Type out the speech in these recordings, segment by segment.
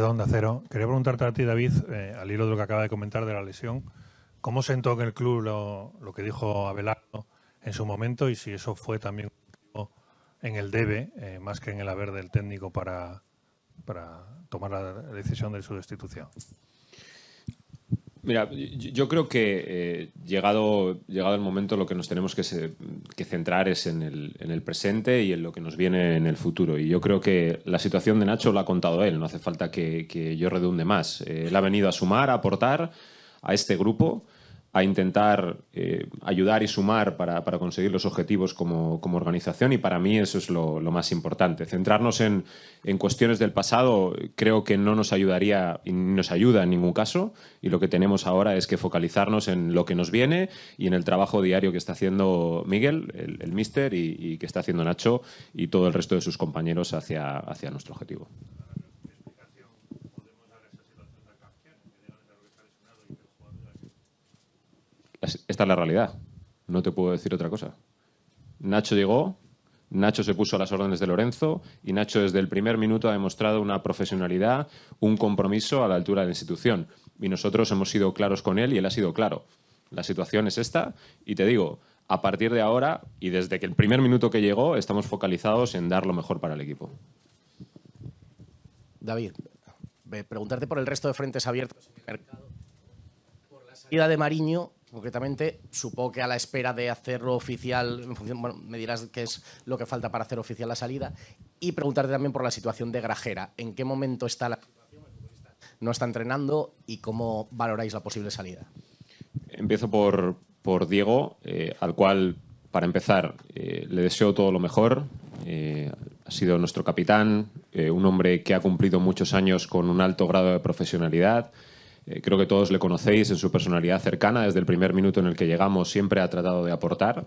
de Onda Cero. Quería preguntarte a ti, David, eh, al hilo de lo que acaba de comentar de la lesión, ¿cómo sentó en el club lo, que dijo Abelardo en su momento y si eso fue también en el debe, eh, más que en el haber del técnico para, para tomar la decisión de su destitución? Mira, yo creo que eh, llegado, llegado el momento lo que nos tenemos que, centrar es en el, presente y en lo que nos viene en el futuro. Y yo creo que la situación de Nacho la ha contado él, no hace falta que, yo redunde más. él ha venido a sumar, a aportar a este grupo a intentar eh, ayudar y sumar para, conseguir los objetivos como, organización y para mí eso es lo, más importante. Centrarnos en, en, cuestiones del pasado creo que no nos ayudaría y nos ayuda en ningún caso y lo que tenemos ahora es que focalizarnos en lo que nos viene y en el trabajo diario que está haciendo Miguel, el, el míster, y, y, que está haciendo Nacho y todo el resto de sus compañeros hacia, hacia nuestro objetivo. esta es la realidad. No te puedo decir otra cosa. Nacho llegó, Nacho se puso a las órdenes de Lorenzo y Nacho desde el primer minuto ha demostrado una profesionalidad, un compromiso a la altura de la institución. Y nosotros hemos sido claros con él y él ha sido claro. La situación es esta y te digo, a partir de ahora y desde que el primer minuto que llegó estamos focalizados en dar lo mejor para el equipo. David, eh, preguntarte por el resto de frentes abiertos en el mercado. Por la salida de Mariño, concretamente, supongo que a la espera de hacerlo oficial, me dirás qué es lo que falta para hacer oficial la salida, y preguntarte también por la situación de Grajera. ¿En qué momento está la situación? ¿No está entrenando y cómo valoráis la posible salida? Empiezo por, por Diego, eh, al cual, para empezar, eh, le deseo todo lo mejor. Eh, ha sido nuestro capitán, un hombre que ha cumplido muchos años con un alto grado de profesionalidad eh, creo que todos le conocéis en su personalidad cercana, desde el primer minuto en el que llegamos siempre ha tratado de aportar.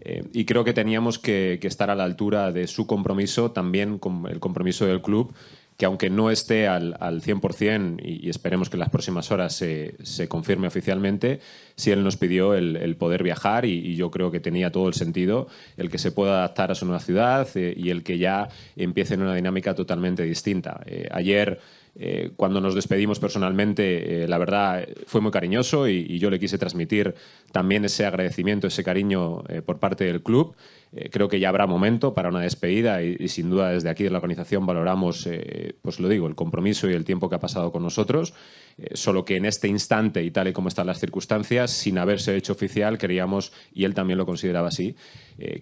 Eh, y creo que teníamos que, estar a la altura de su compromiso, también con el compromiso del club, que aunque no esté al, 100% y, y, esperemos que en las próximas horas se, confirme oficialmente, sí él nos pidió el, poder viajar y, yo creo que tenía todo el sentido el que se pueda adaptar a su nueva ciudad eh, y el que ya empiece en una dinámica totalmente distinta. Eh, ayer... Eh, cuando nos despedimos personalmente, la verdad fue muy cariñoso y, yo le quise transmitir también ese agradecimiento, ese cariño por parte del club. Eh, creo que ya habrá momento para una despedida y, sin duda desde aquí de la organización valoramos, eh, pues lo digo, el compromiso y el tiempo que ha pasado con nosotros, eh, solo que en este instante y tal y como están las circunstancias, sin haberse hecho oficial, queríamos y él también lo consideraba así,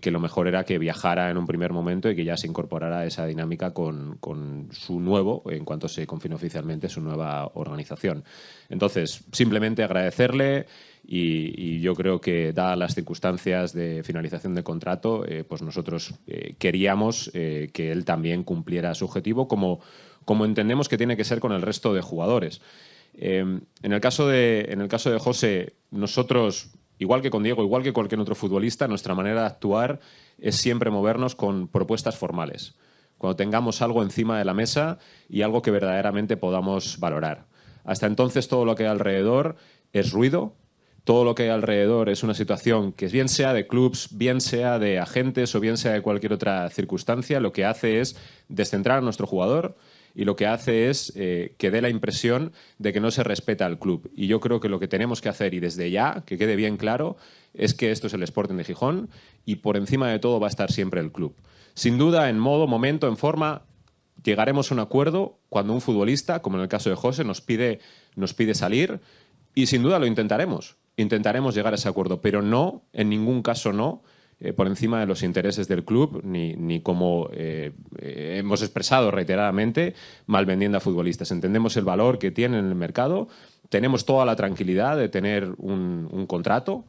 que lo mejor era que viajara en un primer momento y que ya se incorporara esa dinámica con, con su nuevo, en cuanto se confine oficialmente, su nueva organización. Entonces, simplemente agradecerle. Y, yo creo que, dadas las circunstancias de finalización de contrato, eh, pues nosotros eh, queríamos eh, que él también cumpliera su objetivo, como, como entendemos que tiene que ser con el resto de jugadores. Em, en, el caso de, en el caso de José, nosotros, igual que con Diego, igual que cualquier otro futbolista, nuestra manera de actuar es siempre movernos con propuestas formales. Cuando tengamos algo encima de la mesa y algo que verdaderamente podamos valorar. Hasta entonces todo lo que hay alrededor es ruido, todo lo que hay alrededor es una situación que bien sea de clubs, bien sea de agentes o bien sea de cualquier otra circunstancia, lo que hace es descentrar a nuestro jugador y lo que hace es eh, que dé la impresión de que no se respeta al club. Y yo creo que lo que tenemos que hacer, y desde ya, que quede bien claro, es que esto es el Sporting de Gijón y por encima de todo va a estar siempre el club. Sin duda, en modo, momento, en forma, llegaremos a un acuerdo cuando un futbolista, como en el caso de José, nos pide, nos pide salir y sin duda lo intentaremos intentaremos llegar a ese acuerdo, pero no, en ningún caso no, eh, por encima de los intereses del club, ni, como eh, hemos expresado reiteradamente, malvendiendo a futbolistas. Entendemos el valor que tiene en el mercado, tenemos toda la tranquilidad de tener un, contrato,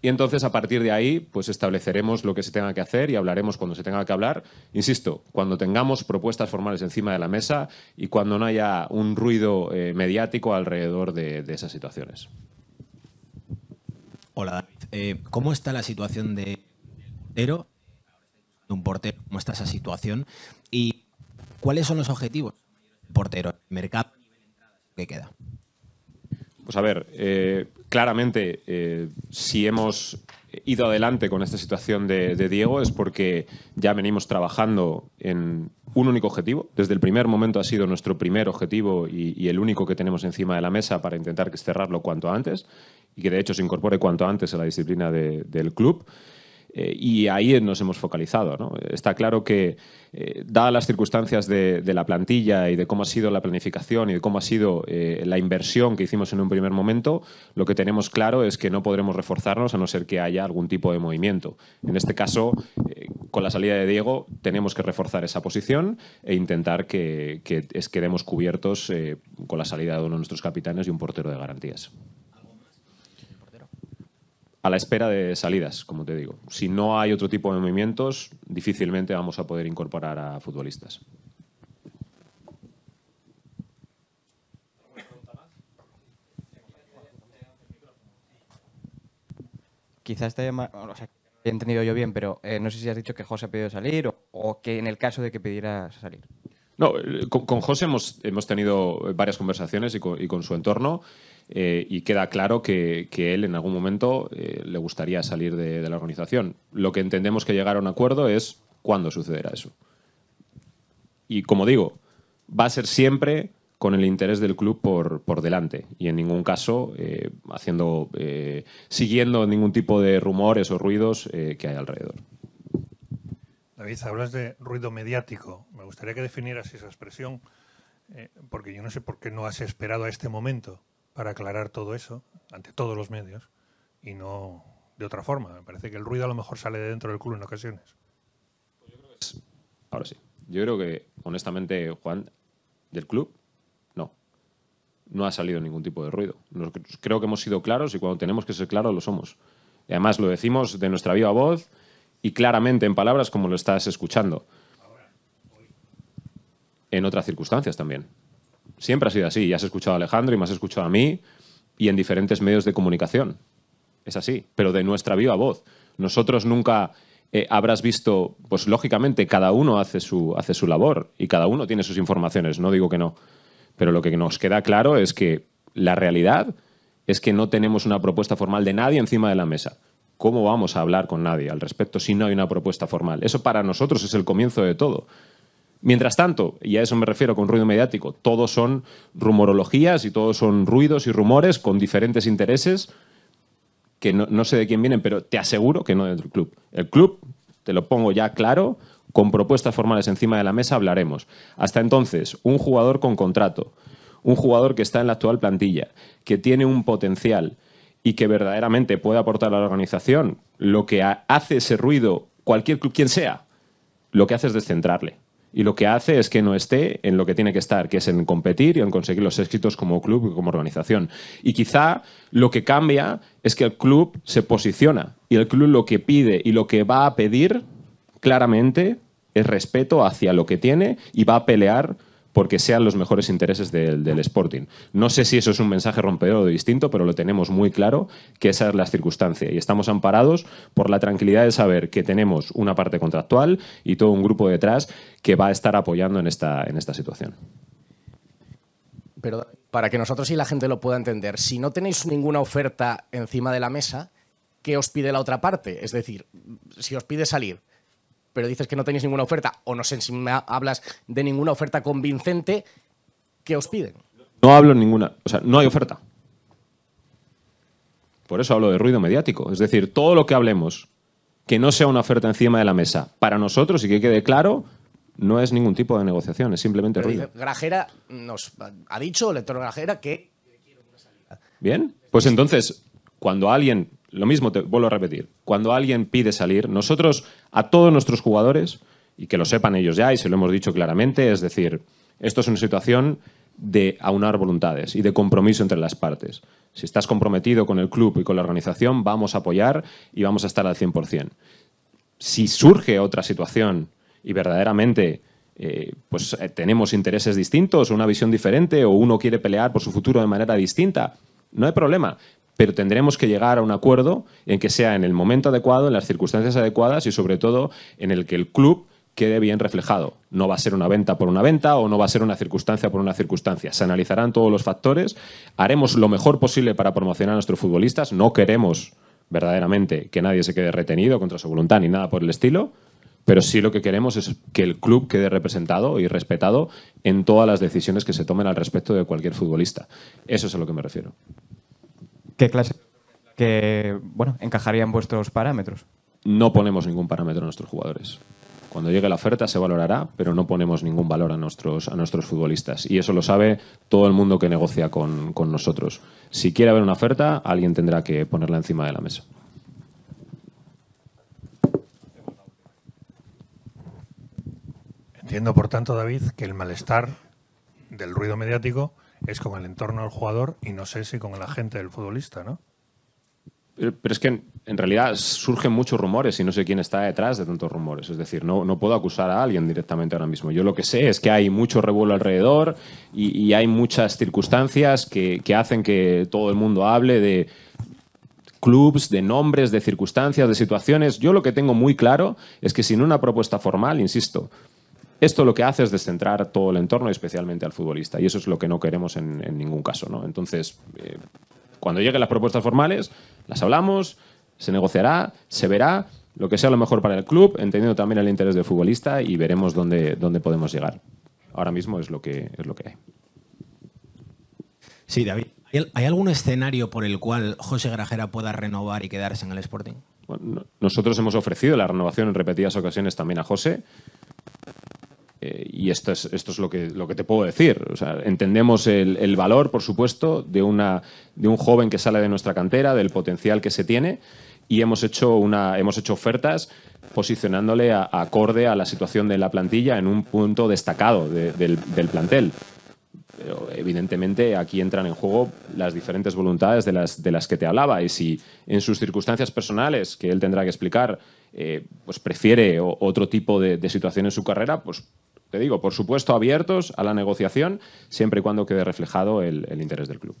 y entonces a partir de ahí, pues estableceremos lo que se tenga que hacer y hablaremos cuando se tenga que hablar. Insisto, cuando tengamos propuestas formales encima de la mesa y cuando no haya un ruido eh, mediático alrededor de esas situaciones. Eh, ¿Cómo está la situación de portero? un portero, ¿cómo está esa situación? ¿Y cuáles son los objetivos portero? ¿Mercado? ¿Qué queda? Pues a ver, eh, claramente, eh, si hemos ido adelante con esta situación de, Diego es porque ya venimos trabajando en un único objetivo. Desde el primer momento ha sido nuestro primer objetivo y, el único que tenemos encima de la mesa para intentar cerrarlo cuanto antes y que de hecho se incorpore cuanto antes a la disciplina del club. Eh, y ahí nos hemos focalizado. Está claro que, eh, dadas las circunstancias de, la plantilla y de cómo ha sido la planificación y de cómo ha sido eh, la inversión que hicimos en un primer momento, lo que tenemos claro es que no podremos reforzarnos a no ser que haya algún tipo de movimiento. En este caso, con la salida de Diego, tenemos que reforzar esa posición e intentar que, quedemos cubiertos con la salida de uno de nuestros capitanes y un portero de garantías a la espera de salidas, como te digo. Si no hay otro tipo de movimientos, difícilmente vamos a poder incorporar a futbolistas. Quizás te haya, he entendido yo bien, pero eh, no sé si has dicho que José ha pedido salir o, que en el caso de que pidiera salir. No, eh, con, José hemos, hemos, tenido varias conversaciones y y con su entorno. Eh, y queda claro que, él en algún momento eh, le gustaría salir de, la organización. Lo que entendemos que llegar a un acuerdo es cuándo sucederá eso. Y como digo, va a ser siempre con el interés del club por, delante y en ningún caso eh, haciendo, siguiendo ningún tipo de rumores o ruidos que hay alrededor. David, hablas de ruido mediático. Me gustaría que definieras esa expresión, porque yo no sé por qué no has esperado a este momento para aclarar todo eso ante todos los medios y no de otra forma. Me parece que el ruido a lo mejor sale de dentro del club en ocasiones. Pues ahora sí. Yo creo que, honestamente, Juan, del club, no. No ha salido ningún tipo de ruido. creo que hemos sido claros y cuando tenemos que ser claros lo somos. Y además lo decimos de nuestra viva voz y claramente en palabras como lo estás escuchando. en otras circunstancias también. Siempre ha sido así. Ya has escuchado a Alejandro y me has escuchado a mí y en diferentes medios de comunicación. Es así, pero de nuestra viva voz. Nosotros nunca eh, habrás visto, pues lógicamente cada uno hace su, hace su labor y cada uno tiene sus informaciones, no digo que no. Pero lo que nos queda claro es que la realidad es que no tenemos una propuesta formal de nadie encima de la mesa. ¿Cómo vamos a hablar con nadie al respecto si no hay una propuesta formal? Eso para nosotros es el comienzo de todo. Mientras tanto, y a eso me refiero con ruido mediático, todos son rumorologías y todos son ruidos y rumores con diferentes intereses que no, sé de quién vienen, pero te aseguro que no del club. El club, te lo pongo ya claro, con propuestas formales encima de la mesa hablaremos. Hasta entonces, un jugador con contrato, un jugador que está en la actual plantilla, que tiene un potencial y que verdaderamente puede aportar a la organización, lo que hace ese ruido, cualquier club, quien sea, lo que hace es descentrarle y lo que hace es que no esté en lo que tiene que estar, que es en competir y en conseguir los éxitos como club y como organización. Y quizá lo que cambia es que el club se posiciona y el club lo que pide y lo que va a pedir claramente es respeto hacia lo que tiene y va a pelear porque sean los mejores intereses del, Sporting. No sé si eso es un mensaje rompedor o distinto, pero lo tenemos muy claro que esa es la circunstancia y estamos amparados por la tranquilidad de saber que tenemos una parte contractual y todo un grupo detrás que va a estar apoyando en esta, en esta situación. Pero para que nosotros y la gente lo pueda entender, si no tenéis ninguna oferta encima de la mesa, ¿qué os pide la otra parte? Es decir, si os pide salir, pero dices que no tenéis ninguna oferta, o no sé si me hablas de ninguna oferta convincente, que os piden? No hablo ninguna, o sea, no hay oferta. Por eso hablo de ruido mediático. Es decir, todo lo que hablemos que no sea una oferta encima de la mesa, para nosotros y que quede claro, no es ningún tipo de negociación, es simplemente ruido. Dice, Grajera nos ha dicho, el lector Grajera, que... Bien, pues entonces, cuando alguien, lo mismo te vuelvo a repetir, cuando alguien pide salir, nosotros a todos nuestros jugadores y que lo sepan ellos ya y se lo hemos dicho claramente, es decir, esto es una situación de aunar voluntades y de compromiso entre las partes. Si estás comprometido con el club y con la organización, vamos a apoyar y vamos a estar al 100%. Si surge otra situación y verdaderamente eh, pues, eh, tenemos intereses distintos, o una visión diferente o uno quiere pelear por su futuro de manera distinta, no hay problema, pero tendremos que llegar a un acuerdo en que sea en el momento adecuado, en las circunstancias adecuadas y sobre todo en el que el club quede bien reflejado. No va a ser una venta por una venta o no va a ser una circunstancia por una circunstancia. Se analizarán todos los factores, haremos lo mejor posible para promocionar a nuestros futbolistas, no queremos verdaderamente que nadie se quede retenido contra su voluntad ni nada por el estilo, pero sí lo que queremos es que el club quede representado y respetado en todas las decisiones que se tomen al respecto de cualquier futbolista. Eso es a lo que me refiero. ¿Qué clase que bueno, encajaría en vuestros parámetros? No ponemos ningún parámetro a nuestros jugadores. Cuando llegue la oferta se valorará, pero no ponemos ningún valor a nuestros, a nuestros futbolistas. Y eso lo sabe todo el mundo que negocia con, con nosotros. Si quiere haber una oferta, alguien tendrá que ponerla encima de la mesa. Entiendo, por tanto, David, que el malestar del ruido mediático es con el entorno del jugador y no sé si con el agente del futbolista, ¿no? Pero, es que en, realidad surgen muchos rumores y no sé quién está detrás de tantos rumores. Es decir, no, no puedo acusar a alguien directamente ahora mismo. Yo lo que sé es que hay mucho revuelo alrededor y, hay muchas circunstancias que, que hacen que todo el mundo hable de clubs, de nombres, de circunstancias, de situaciones. Yo lo que tengo muy claro es que sin una propuesta formal, insisto, esto lo que hace es descentrar todo el entorno especialmente al futbolista. Y eso es lo que no queremos en, ningún caso. Entonces, eh, cuando lleguen las propuestas formales, las hablamos, se negociará, se verá lo que sea lo mejor para el club, entendiendo también el interés del futbolista y veremos dónde, dónde podemos llegar. Ahora mismo es lo que, es lo que hay. Sí, David. ¿Hay algún escenario por el cual José Grajera pueda renovar y quedarse en el Sporting? nosotros hemos ofrecido la renovación en repetidas ocasiones también a José. Eh, y esto es, esto es lo, que, lo que te puedo decir. entendemos el, valor, por supuesto, de, una, de un joven que sale de nuestra cantera, del potencial que se tiene, y hemos hecho, una, hemos hecho ofertas posicionándole acorde a la situación de la plantilla en un punto destacado del, plantel. Pero evidentemente aquí entran en juego las diferentes voluntades de las, que te hablaba y si en sus circunstancias personales, que él tendrá que explicar, eh, pues prefiere otro tipo de, de, situación en su carrera, pues te digo, por supuesto, abiertos a la negociación, siempre y cuando quede reflejado el, el interés del club.